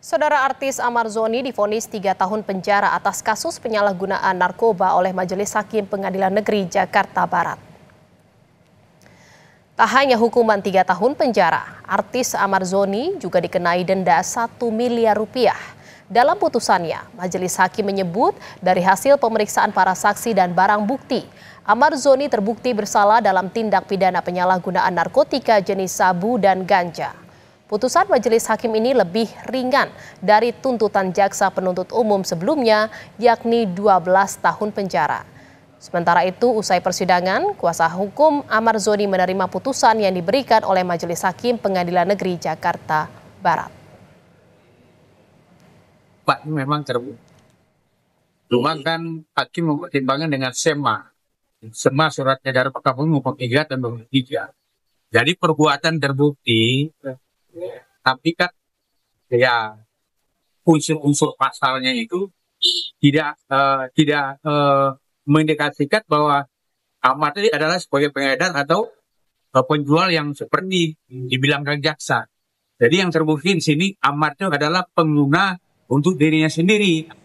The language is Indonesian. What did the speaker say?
Saudara artis Amar Zoni difonis tiga tahun penjara atas kasus penyalahgunaan narkoba oleh Majelis Hakim Pengadilan Negeri Jakarta Barat. Tak hanya hukuman tiga tahun penjara, artis Amar Zoni juga dikenai denda satu miliar rupiah. Dalam putusannya, Majelis Hakim menyebut dari hasil pemeriksaan para saksi dan barang bukti, Amar Zoni terbukti bersalah dalam tindak pidana penyalahgunaan narkotika jenis sabu dan ganja. Putusan majelis hakim ini lebih ringan dari tuntutan jaksa penuntut umum sebelumnya, yakni 12 tahun penjara. Sementara itu, usai persidangan, kuasa hukum Amar Zoni menerima putusan yang diberikan oleh Majelis Hakim Pengadilan Negeri Jakarta Barat. Pak, memang terbuka. Cuma iya. kan hakim mempertimbangkan dengan SEMA. SEMA surat edaran Pakabumi maupun 3 dan 3. Jadi perbuatan terbukti iya tapi kan ya unsur-unsur pasalnya itu tidak uh, tidak uh, eh, mendekatkan bahwa Ahmad ini adalah sebagai pengedar atau uh, penjual yang seperti hmm. dibilangkan jaksa. Jadi yang terbukti di sini Ahmad adalah pengguna untuk dirinya sendiri.